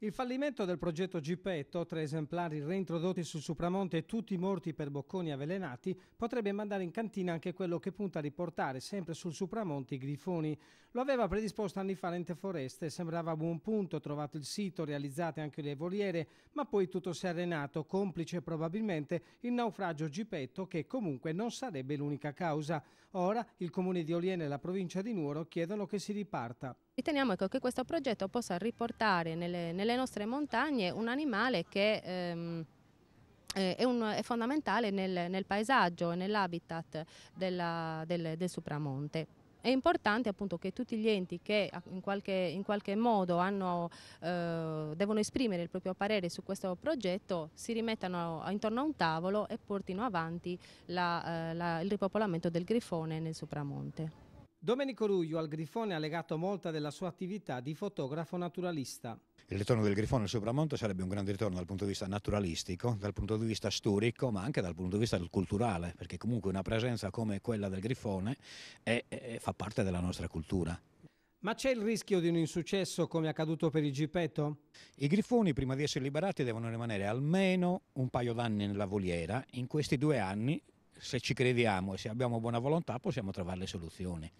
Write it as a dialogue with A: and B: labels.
A: Il fallimento del progetto Gipetto, tre esemplari reintrodotti sul Supramonte e tutti morti per bocconi avvelenati, potrebbe mandare in cantina anche quello che punta a riportare sempre sul Supramonte i grifoni. Lo aveva predisposto anni fa l'ente foreste, sembrava a buon punto, trovato il sito, realizzate anche le voliere, ma poi tutto si è arenato, complice probabilmente il naufragio Gipetto che comunque non sarebbe l'unica causa. Ora il comune di Oliene e la provincia di Nuoro chiedono che si riparta.
B: Riteniamo ecco, che questo progetto possa riportare nelle, nelle nelle nostre montagne un animale che ehm, eh, è, un, è, fondamentale nel, nel paesaggio e nell'habitat del, del Supramonte è importante appunto che tutti gli enti che in qualche, in qualche modo hanno, eh, devono esprimere il proprio parere su questo progetto si rimettano intorno a un tavolo e portino avanti la, eh, la, il ripopolamento del grifone nel Supramonte.
A: Domenico Ruglio al grifone ha legato molta della sua attività di fotografo naturalista.
C: Il ritorno del Grifone al Sopramonte sarebbe un grande ritorno dal punto di vista naturalistico, dal punto di vista storico, ma anche dal punto di vista culturale, perché comunque una presenza come quella del Grifone è, è, fa parte della nostra cultura.
A: Ma c'è il rischio di un insuccesso come è accaduto per il Gipetto? I grifoni prima di essere liberati devono
C: rimanere almeno un paio d'anni nella voliera. In questi due anni, se ci crediamo e se abbiamo buona volontà, possiamo trovare le soluzioni.